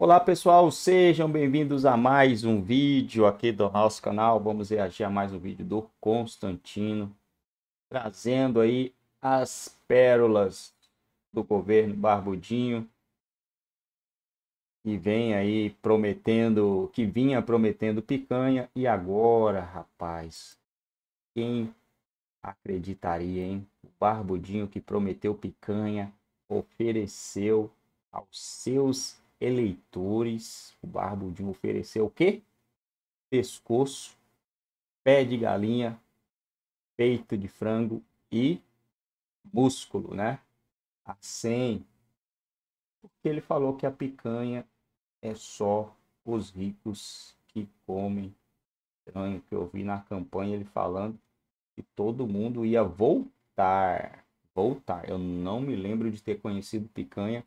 Olá pessoal, sejam bem-vindos a mais um vídeo aqui do nosso canal. Vamos reagir a mais um vídeo do Constantino, trazendo aí as pérolas do governo Barbudinho, que vem aí prometendo, que vinha prometendo picanha e agora, rapaz, quem acreditaria, hein? O Barbudinho que prometeu picanha ofereceu aos seus eleitores. O Barbudinho ofereceu o quê? Pescoço, pé de galinha, peito de frango e músculo, né? Assim, porque ele falou que a picanha é só os ricos que comem. Estranho que eu vi na campanha ele falando que todo mundo ia voltar. Voltar. Eu não me lembro de ter conhecido picanha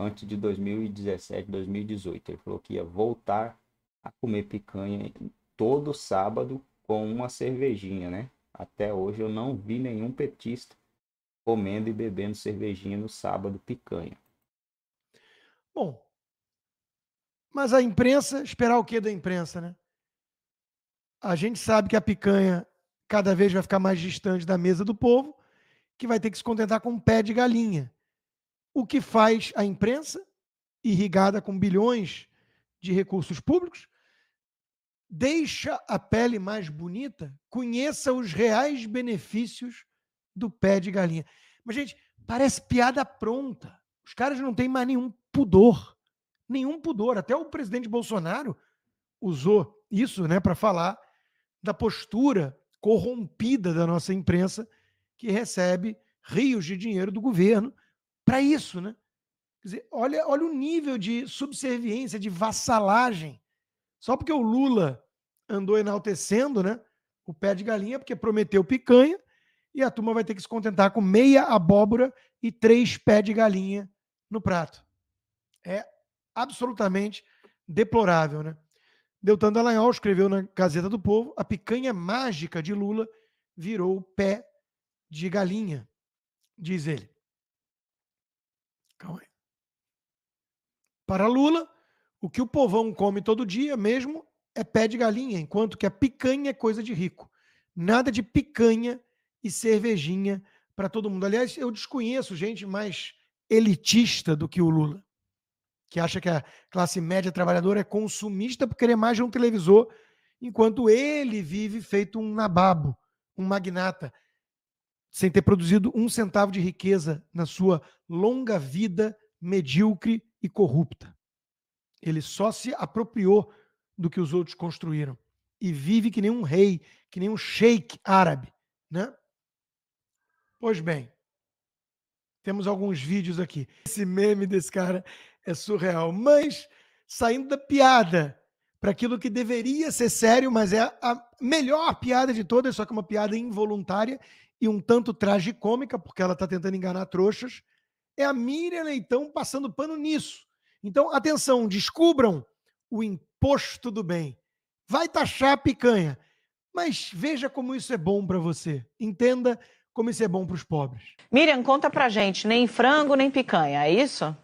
antes de 2017, 2018. Ele falou que ia voltar a comer picanha todo sábado com uma cervejinha, né? Até hoje eu não vi nenhum petista comendo e bebendo cervejinha no sábado picanha. Bom, mas a imprensa, esperar o que da imprensa, né? A gente sabe que a picanha cada vez vai ficar mais distante da mesa do povo, que vai ter que se contentar com um pé de galinha o que faz a imprensa, irrigada com bilhões de recursos públicos, deixa a pele mais bonita, conheça os reais benefícios do pé de galinha. Mas, gente, parece piada pronta. Os caras não têm mais nenhum pudor. Nenhum pudor. Até o presidente Bolsonaro usou isso né, para falar da postura corrompida da nossa imprensa que recebe rios de dinheiro do governo para isso, né? Quer dizer, olha, olha o nível de subserviência, de vassalagem. Só porque o Lula andou enaltecendo, né? O pé de galinha, porque prometeu picanha, e a turma vai ter que se contentar com meia abóbora e três pés de galinha no prato. É absolutamente deplorável, né? Deltan Dallagnol escreveu na Gazeta do Povo: a picanha mágica de Lula virou pé de galinha, diz ele. Calma aí. Para Lula, o que o povão come todo dia mesmo é pé de galinha, enquanto que a picanha é coisa de rico. Nada de picanha e cervejinha para todo mundo. Aliás, eu desconheço gente mais elitista do que o Lula, que acha que a classe média trabalhadora é consumista por querer mais de um televisor, enquanto ele vive feito um nababo, um magnata, sem ter produzido um centavo de riqueza na sua longa vida medíocre e corrupta. Ele só se apropriou do que os outros construíram e vive que nem um rei, que nem um sheik árabe, né? Pois bem, temos alguns vídeos aqui. Esse meme desse cara é surreal, mas saindo da piada, para aquilo que deveria ser sério, mas é a melhor piada de todas, só que é uma piada involuntária e um tanto tragicômica, porque ela está tentando enganar trouxas. É a Miriam Leitão passando pano nisso. Então, atenção, descubram o imposto do bem. Vai taxar a picanha, mas veja como isso é bom para você. Entenda como isso é bom para os pobres. Miriam, conta para gente, nem frango nem picanha, é isso?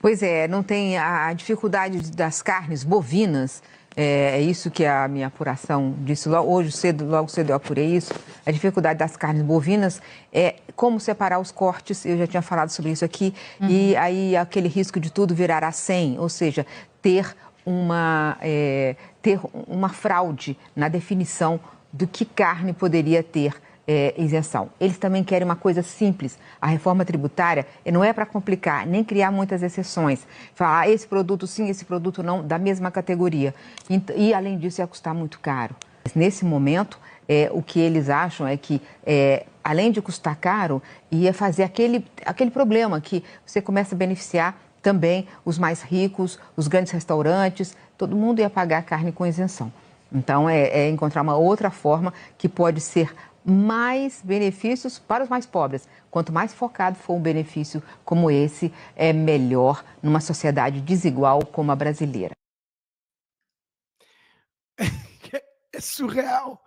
Pois é, não tem a dificuldade das carnes bovinas. É, é isso que a minha apuração disse hoje cedo, logo cedo eu apurei isso. A dificuldade das carnes bovinas é como separar os cortes, eu já tinha falado sobre isso aqui, uhum. e aí aquele risco de tudo virar a 100, ou seja, ter uma, é, ter uma fraude na definição do que carne poderia ter é, isenção. Eles também querem uma coisa simples. A reforma tributária não é para complicar, nem criar muitas exceções. Falar ah, esse produto sim, esse produto não, da mesma categoria. E, e além disso, ia custar muito caro. Nesse momento, é, o que eles acham é que, é, além de custar caro, ia fazer aquele, aquele problema que você começa a beneficiar também os mais ricos, os grandes restaurantes, todo mundo ia pagar carne com isenção. Então, é, é encontrar uma outra forma que pode ser mais benefícios para os mais pobres. Quanto mais focado for um benefício como esse, é melhor numa sociedade desigual como a brasileira. É surreal.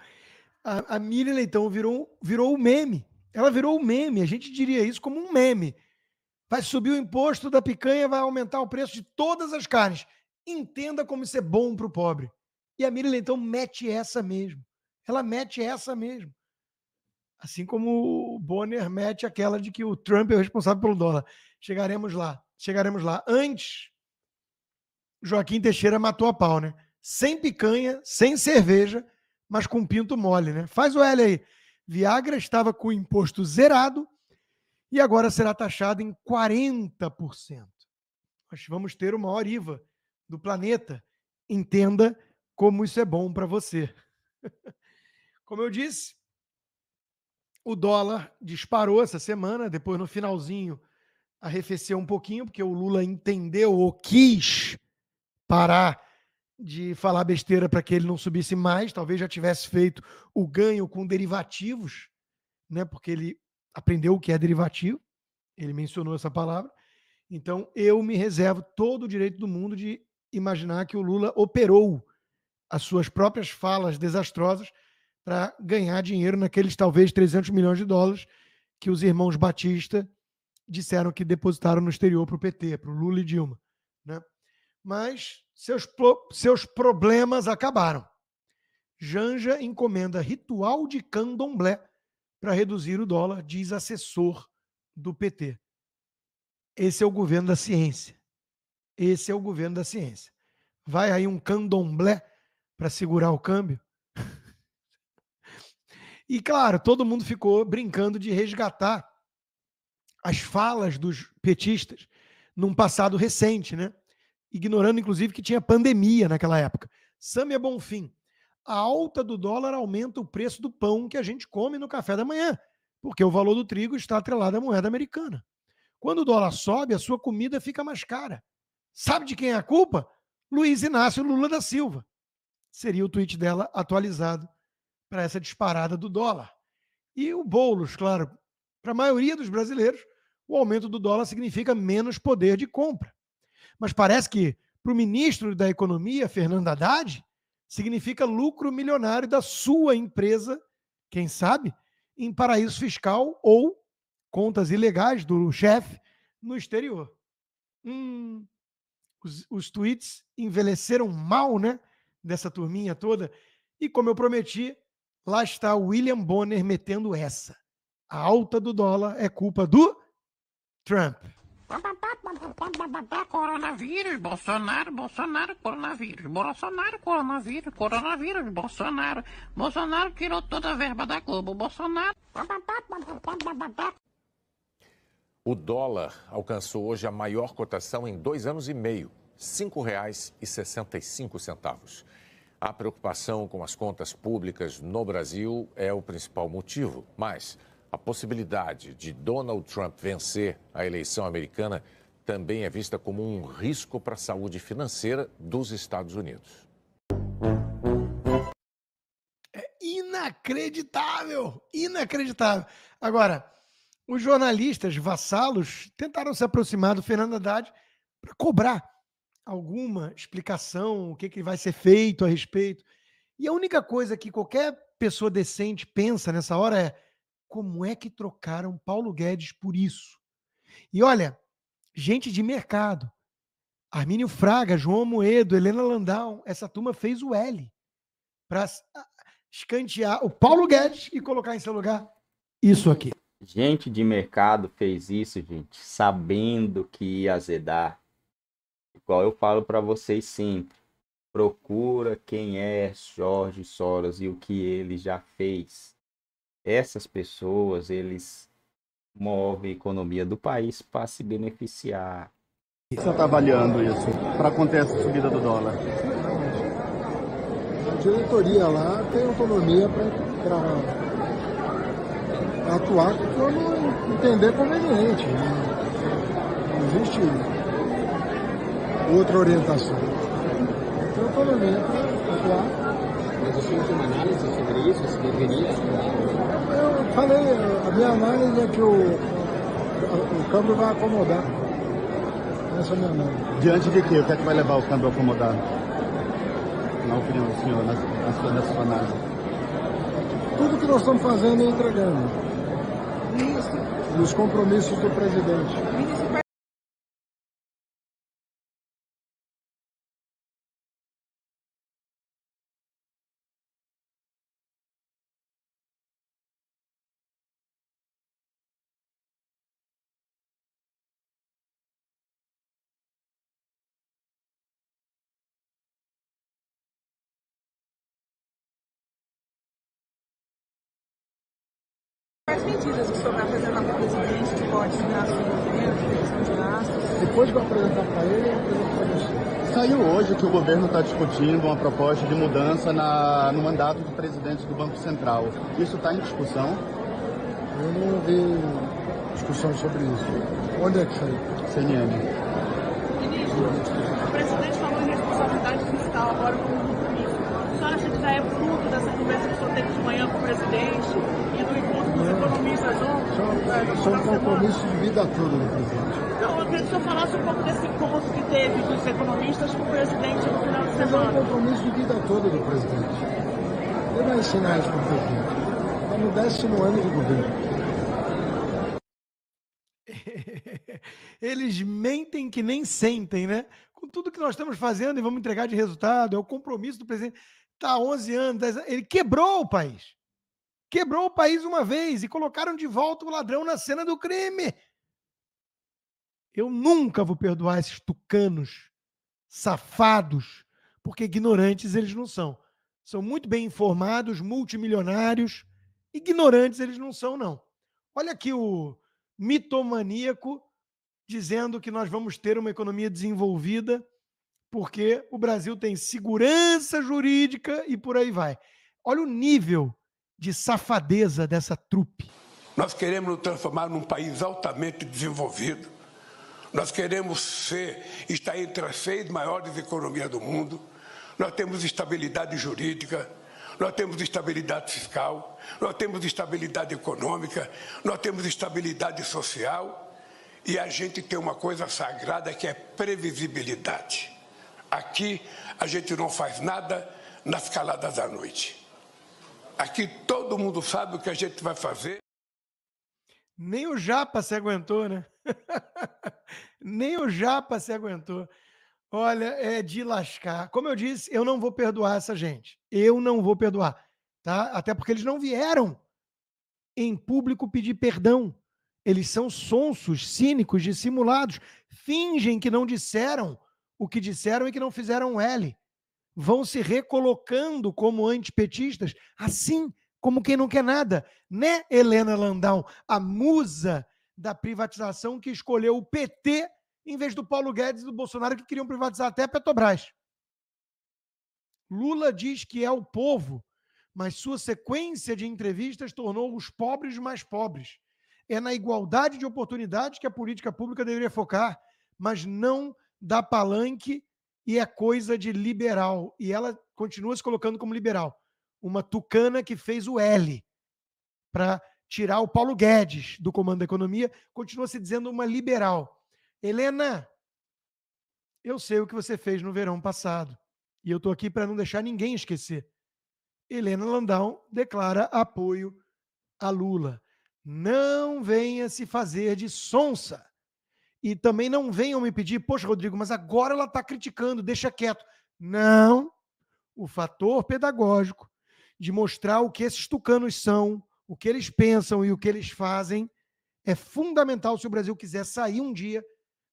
A, a Miriam Leitão virou, virou um meme. Ela virou um meme. A gente diria isso como um meme. Vai subir o imposto da picanha, vai aumentar o preço de todas as carnes. Entenda como isso é bom para o pobre. E a Miriam Leitão mete essa mesmo. Ela mete essa mesmo. Assim como o Bonner mete aquela de que o Trump é o responsável pelo dólar. Chegaremos lá. Chegaremos lá. Antes, Joaquim Teixeira matou a pau, né? Sem picanha, sem cerveja, mas com pinto mole, né? Faz o L aí. Viagra estava com o imposto zerado e agora será taxado em 40%. Nós vamos ter o maior IVA do planeta. Entenda como isso é bom para você. Como eu disse, o dólar disparou essa semana, depois no finalzinho arrefeceu um pouquinho, porque o Lula entendeu ou quis parar de falar besteira para que ele não subisse mais, talvez já tivesse feito o ganho com derivativos, né? Porque ele aprendeu o que é derivativo, ele mencionou essa palavra. Então, eu me reservo todo o direito do mundo de imaginar que o Lula operou as suas próprias falas desastrosas para ganhar dinheiro naqueles talvez 300 milhões de dólares que os irmãos Batista disseram que depositaram no exterior para o PT, para o Lula e Dilma. Né? Mas seus, seus problemas acabaram. Janja encomenda ritual de candomblé para reduzir o dólar, diz assessor do PT. Esse é o governo da ciência. Esse é o governo da ciência. Vai aí um candomblé para segurar o câmbio? E claro, todo mundo ficou brincando de resgatar as falas dos petistas num passado recente, né? Ignorando inclusive que tinha pandemia naquela época. Samia é Bonfim, a alta do dólar aumenta o preço do pão que a gente come no café da manhã, porque o valor do trigo está atrelado à moeda americana. Quando o dólar sobe, a sua comida fica mais cara. Sabe de quem é a culpa? Luiz Inácio Lula da Silva. Seria o tweet dela atualizado para essa disparada do dólar. E o Boulos, claro, para a maioria dos brasileiros, o aumento do dólar significa menos poder de compra. Mas parece que para o ministro da Economia, Fernando Haddad, significa lucro milionário da sua empresa, quem sabe, em paraíso fiscal ou contas ilegais do chefe no exterior. Hum, os, os tweets envelheceram mal, né? Dessa turminha toda. E como eu prometi, Lá está William Bonner metendo essa. A alta do dólar é culpa do Trump. Coronavírus, Bolsonaro, Bolsonaro, coronavírus, Bolsonaro, coronavírus, coronavírus, Bolsonaro, Bolsonaro tirou toda a verba da Globo, Bolsonaro. O dólar alcançou hoje a maior cotação em dois anos e meio, R$ 5,65. A preocupação com as contas públicas no Brasil é o principal motivo, mas a possibilidade de Donald Trump vencer a eleição americana também é vista como um risco para a saúde financeira dos Estados Unidos. É inacreditável! Inacreditável! Agora, os jornalistas vassalos tentaram se aproximar do Fernando Haddad para cobrar alguma explicação, o que, que vai ser feito a respeito. E a única coisa que qualquer pessoa decente pensa nessa hora é como é que trocaram Paulo Guedes por isso? E olha, gente de mercado, Armínio Fraga, João Moedo, Helena Landau, essa turma fez o L para escantear o Paulo Guedes e colocar em seu lugar isso aqui. Gente de mercado fez isso, gente, sabendo que ia azedar qual eu falo para vocês sempre. Procura quem é Jorge Soros e o que ele já fez. Essas pessoas, eles movem a economia do país para se beneficiar. e você está avaliando isso para acontecer a subida do dólar? A diretoria lá tem autonomia para atuar como entender conveniente. Né? Não existe outra orientação. Então, quando eu entro, tá? tá atuar. Mas o senhor tem uma análise sobre isso? Se deveria estudar? Eu falei, a minha análise é que o, o câmbio vai acomodar. Essa é a minha análise. Diante de quê? O que é que vai levar o câmbio a acomodar? Na opinião do senhor, na, na, sua, análise? Tudo que nós estamos fazendo é entregando. Isso. Nos compromissos do presidente. quais medidas o senhor vai presidente que pode sua Depois que eu apresentar para ele, eu apresento para você. Saiu hoje que o governo está discutindo uma proposta de mudança na, no mandato do presidente do Banco Central. Isso está em discussão? Eu não vi discussão sobre isso. Onde é que saiu? CNN. compromisso de vida toda do presidente. Não, eu acredito que o senhor falasse um pouco desse encontro que teve dos economistas com o presidente no final de semana. É um compromisso de vida toda do presidente. Eu vou ensinar isso para o presidente. Está no décimo ano de governo. Eles mentem que nem sentem, né? Com tudo que nós estamos fazendo e vamos entregar de resultado, é o compromisso do presidente. Está 11 anos, 10 anos. Ele quebrou o país quebrou o país uma vez e colocaram de volta o ladrão na cena do crime. Eu nunca vou perdoar esses tucanos safados, porque ignorantes eles não são. São muito bem informados, multimilionários. Ignorantes eles não são, não. Olha aqui o mitomaníaco dizendo que nós vamos ter uma economia desenvolvida porque o Brasil tem segurança jurídica e por aí vai. Olha o nível de safadeza dessa trupe. Nós queremos nos transformar num país altamente desenvolvido. Nós queremos ser, estar entre as seis maiores economias do mundo. Nós temos estabilidade jurídica, nós temos estabilidade fiscal, nós temos estabilidade econômica, nós temos estabilidade social e a gente tem uma coisa sagrada que é previsibilidade. Aqui a gente não faz nada nas caladas da noite. Aqui todo mundo sabe o que a gente vai fazer. Nem o Japa se aguentou, né? Nem o Japa se aguentou. Olha, é de lascar. Como eu disse, eu não vou perdoar essa gente. Eu não vou perdoar, tá? Até porque eles não vieram em público pedir perdão. Eles são sonsos, cínicos, dissimulados, fingem que não disseram o que disseram e que não fizeram L vão se recolocando como antipetistas, assim como quem não quer nada, né, Helena Landau, a musa da privatização que escolheu o PT em vez do Paulo Guedes e do Bolsonaro que queriam privatizar até a Petrobras. Lula diz que é o povo, mas sua sequência de entrevistas tornou os pobres mais pobres. É na igualdade de oportunidades que a política pública deveria focar, mas não da palanque e é coisa de liberal. E ela continua se colocando como liberal. Uma tucana que fez o L para tirar o Paulo Guedes do comando da economia, continua se dizendo uma liberal. Helena, eu sei o que você fez no verão passado. E eu estou aqui para não deixar ninguém esquecer. Helena Landau declara apoio a Lula. Não venha se fazer de sonsa. E também não venham me pedir, poxa, Rodrigo, mas agora ela está criticando, deixa quieto. Não. O fator pedagógico de mostrar o que esses tucanos são, o que eles pensam e o que eles fazem é fundamental se o Brasil quiser sair um dia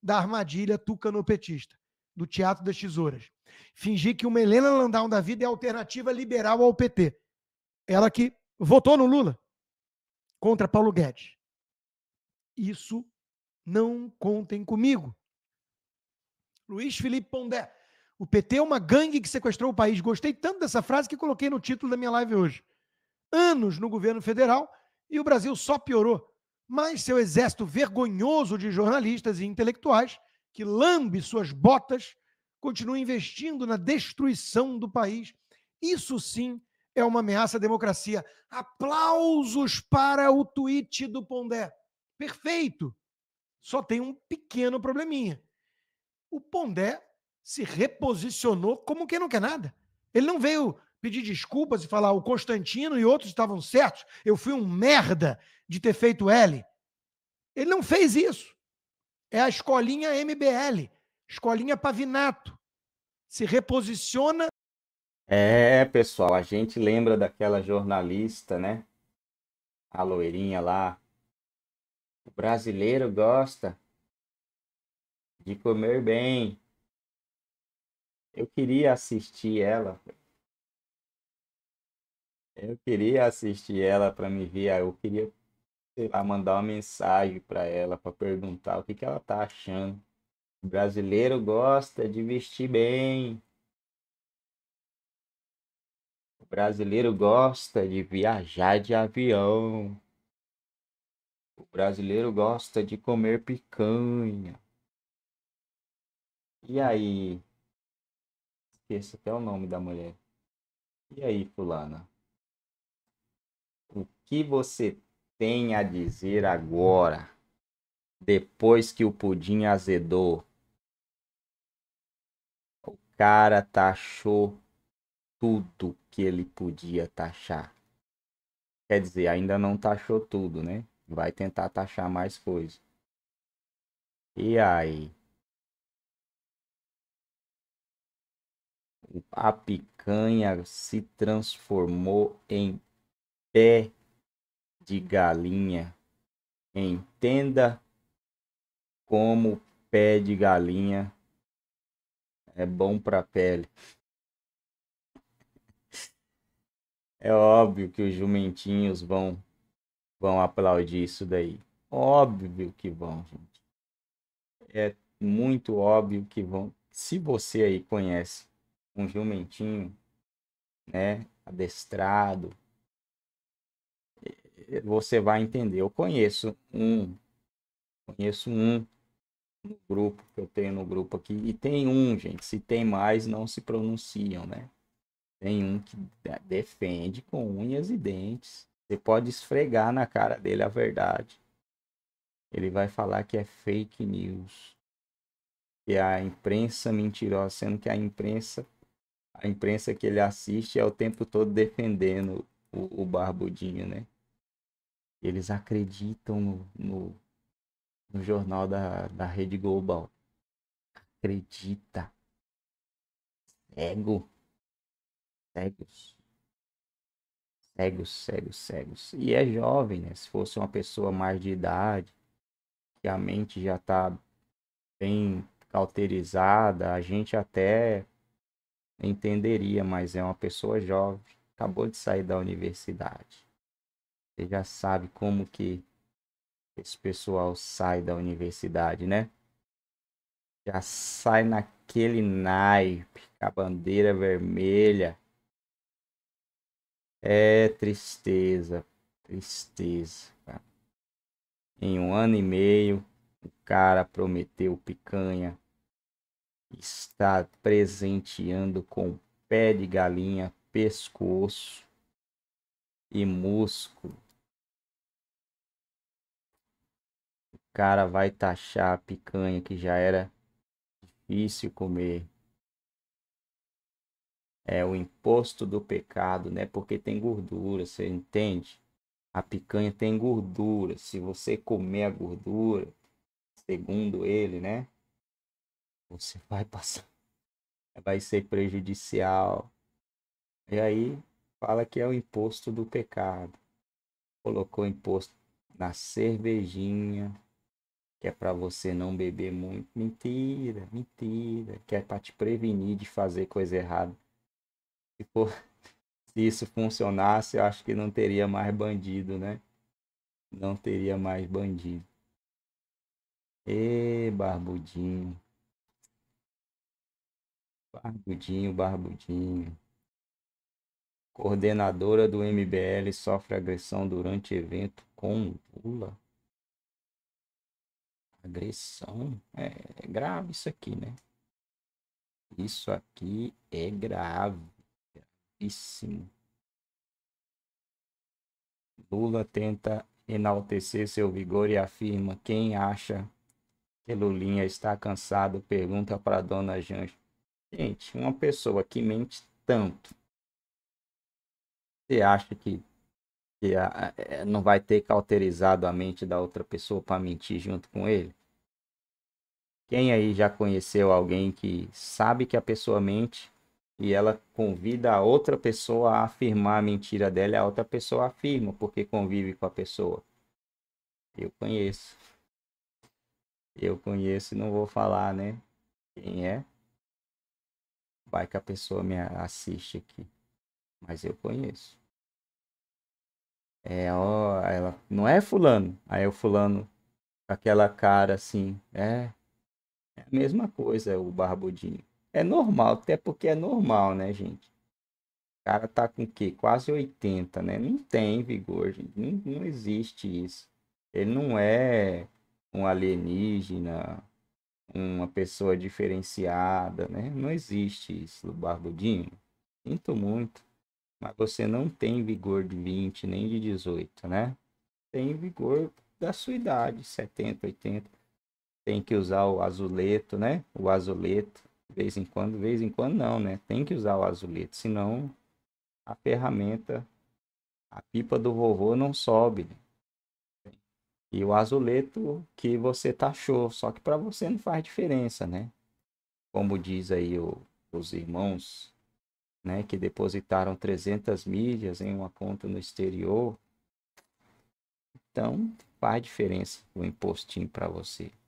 da armadilha tucanopetista, do teatro das tesouras. Fingir que uma Helena Landau da vida é alternativa liberal ao PT. Ela que votou no Lula contra Paulo Guedes. Isso não contem comigo. Luiz Felipe Pondé. O PT é uma gangue que sequestrou o país. Gostei tanto dessa frase que coloquei no título da minha live hoje. Anos no governo federal e o Brasil só piorou. Mas seu exército vergonhoso de jornalistas e intelectuais que lambe suas botas continua investindo na destruição do país. Isso sim é uma ameaça à democracia. Aplausos para o tweet do Pondé. Perfeito. Só tem um pequeno probleminha. O Pondé se reposicionou como quem não quer nada. Ele não veio pedir desculpas e falar o Constantino e outros estavam certos, eu fui um merda de ter feito L. Ele não fez isso. É a escolinha MBL, escolinha Pavinato. Se reposiciona. É, pessoal, a gente lembra daquela jornalista, né? A loirinha lá, o brasileiro gosta de comer bem. Eu queria assistir ela. Eu queria assistir ela para me ver. Eu queria, sei lá, mandar uma mensagem para ela para perguntar o que, que ela tá achando. O brasileiro gosta de vestir bem. O brasileiro gosta de viajar de avião. O brasileiro gosta de comer picanha. E aí? Esqueço até o nome da mulher. E aí, fulana? O que você tem a dizer agora, depois que o pudim azedou? O cara taxou tudo que ele podia taxar. Quer dizer, ainda não taxou tudo, né? Vai tentar taxar mais coisas. E aí? A picanha se transformou em pé de galinha. Entenda como pé de galinha é bom para pele. É óbvio que os jumentinhos vão vão aplaudir isso daí. Óbvio que vão, gente. É muito óbvio que vão. Se você aí conhece um jumentinho, né, adestrado, é, você vai entender. Eu conheço um, conheço um no grupo que eu tenho no grupo aqui e tem um, gente. Se tem mais, não se pronunciam, né? Tem um que defende com unhas e dentes você pode esfregar na cara dele a verdade. Ele vai falar que é fake news. Que é a imprensa mentirosa, sendo que a imprensa, a imprensa que ele assiste é o tempo todo defendendo o, o barbudinho, né? Eles acreditam no, no, no jornal da, da Rede Global. Acredita. Cego. Cegos cegos, cegos, cegos. E é jovem, né? Se fosse uma pessoa mais de idade, que a mente já está bem cauterizada, a gente até entenderia, mas é uma pessoa jovem, acabou de sair da universidade. Você já sabe como que esse pessoal sai da universidade, né? Já sai naquele naipe, com a bandeira vermelha, é tristeza, tristeza, cara. Em um ano e meio, o cara prometeu picanha. Está presenteando com pé de galinha, pescoço e músculo. O cara vai taxar a picanha que já era difícil comer é o imposto do pecado, né? Porque tem gordura, você entende? A picanha tem gordura. Se você comer a gordura, segundo ele, né? Você vai passar, vai ser prejudicial. E aí fala que é o imposto do pecado. Colocou imposto na cervejinha, que é para você não beber muito. Mentira, mentira, que é para te prevenir de fazer coisa errada se, for, se isso funcionasse, acho que não teria mais bandido, né? Não teria mais bandido. E barbudinho. Barbudinho, barbudinho. Coordenadora do MBL sofre agressão durante evento com Lula. Agressão? É, é grave isso aqui, né? Isso aqui é grave. Belíssimo. Lula tenta enaltecer seu vigor e afirma: quem acha que Lulinha está cansado pergunta para Dona Janja. Gente, uma pessoa que mente tanto, você acha que, que a, é, não vai ter cauterizado a mente da outra pessoa para mentir junto com ele? Quem aí já conheceu alguém que sabe que a pessoa mente, e ela convida a outra pessoa a afirmar a mentira dela, e a outra pessoa afirma porque convive com a pessoa. Eu conheço. Eu conheço e não vou falar, né? Quem é? Vai que a pessoa me assiste aqui. Mas eu conheço. É, ó, ela não é fulano. Aí o fulano aquela cara assim, é, é a mesma coisa o barbudinho. É normal, até porque é normal, né, gente? O cara tá com o quê? Quase 80, né? Não tem vigor, gente. Não, não existe isso. Ele não é um alienígena, uma pessoa diferenciada, né? Não existe isso, Barbudinho. Sinto muito, mas você não tem vigor de 20 nem de 18, né? Tem vigor da sua idade, 70, 80. Tem que usar o azuleto, né? O azuleto vez em quando, vez em quando não, né? Tem que usar o azuleto, senão a ferramenta, a pipa do vovô não sobe. Né? E o azuleto que você taxou, só que para você não faz diferença, né? Como diz aí o, os irmãos, né, que depositaram 300 milhas em uma conta no exterior. Então, faz diferença o impostinho para você.